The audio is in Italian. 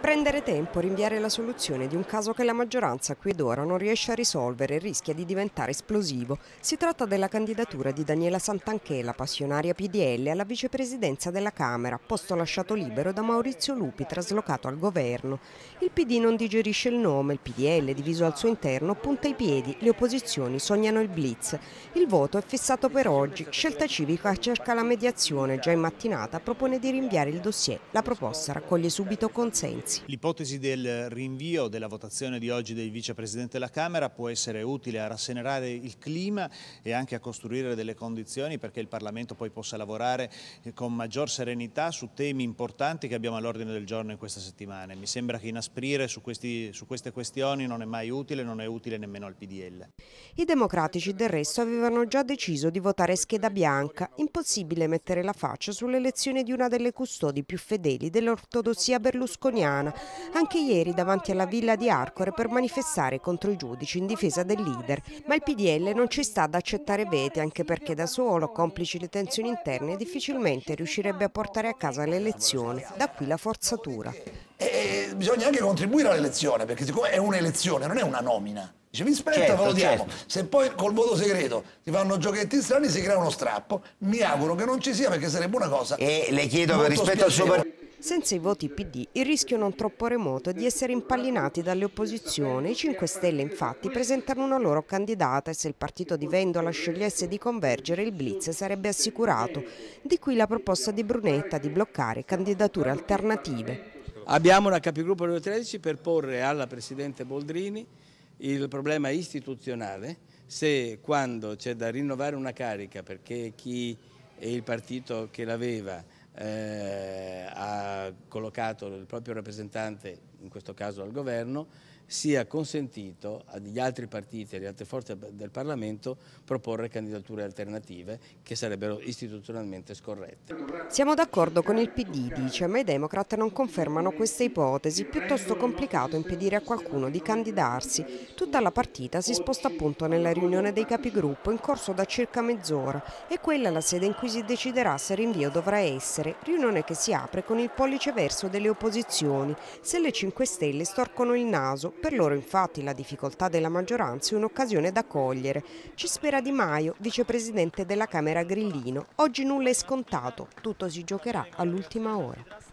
Prendere tempo, rinviare la soluzione di un caso che la maggioranza qui ed ora non riesce a risolvere e rischia di diventare esplosivo. Si tratta della candidatura di Daniela Santanchè, la passionaria PDL, alla vicepresidenza della Camera, posto lasciato libero da Maurizio Lupi, traslocato al governo. Il PD non digerisce il nome, il PDL, diviso al suo interno, punta i piedi, le opposizioni sognano il blitz. Il voto è fissato per oggi, scelta civica cerca la mediazione, già in mattinata propone di rinviare il dossier, la proposta raccoglie subito consenso. Renzi. L'ipotesi del rinvio della votazione di oggi del vicepresidente della Camera può essere utile a rasserenare il clima e anche a costruire delle condizioni perché il Parlamento poi possa lavorare eh, con maggior serenità su temi importanti che abbiamo all'ordine del giorno in questa settimana. Mi sembra che inasprire su, questi, su queste questioni non è mai utile, non è utile nemmeno al PDL. I democratici del resto avevano già deciso di votare scheda bianca, impossibile mettere la faccia sull'elezione di una delle custodi più fedeli dell'ortodossia berlusconiana Toscana, anche ieri davanti alla villa di Arcore per manifestare contro i giudici in difesa del leader. Ma il PDL non ci sta ad accettare veti, anche perché da solo, complici le tensioni interne, difficilmente riuscirebbe a portare a casa l'elezione. Da qui la forzatura. E eh, eh, bisogna anche contribuire all'elezione, perché siccome è un'elezione, non è una nomina. Dice, vi spetta, certo, ve Certo. Se poi col voto segreto si fanno giochetti strani, si crea uno strappo. Mi auguro che non ci sia, perché sarebbe una cosa. E le chiedo per rispetto spiacevole. al suo partito. Senza i voti PD il rischio non troppo remoto è di essere impallinati dalle opposizioni. I 5 Stelle infatti presentano una loro candidata e se il partito di Vendola scegliesse di convergere il blitz sarebbe assicurato. Di qui la proposta di Brunetta di bloccare candidature alternative. Abbiamo una capigruppo del 13 per porre alla Presidente Boldrini il problema istituzionale se quando c'è da rinnovare una carica perché chi è il partito che l'aveva eh, ha collocato il proprio rappresentante, in questo caso al governo, sia consentito agli altri partiti e alle altre forze del Parlamento proporre candidature alternative che sarebbero istituzionalmente scorrette. Siamo d'accordo con il PD, dice, ma i democrat non confermano questa ipotesi, piuttosto complicato impedire a qualcuno di candidarsi. Tutta la partita si sposta appunto nella riunione dei capigruppo in corso da circa mezz'ora e quella è la sede in cui si deciderà se rinvio dovrà essere essere, riunione che si apre con il pollice verso delle opposizioni, se le 5 Stelle storcono il naso, per loro infatti la difficoltà della maggioranza è un'occasione da cogliere. Ci spera Di Maio, vicepresidente della Camera Grillino, oggi nulla è scontato, tutto si giocherà all'ultima ora.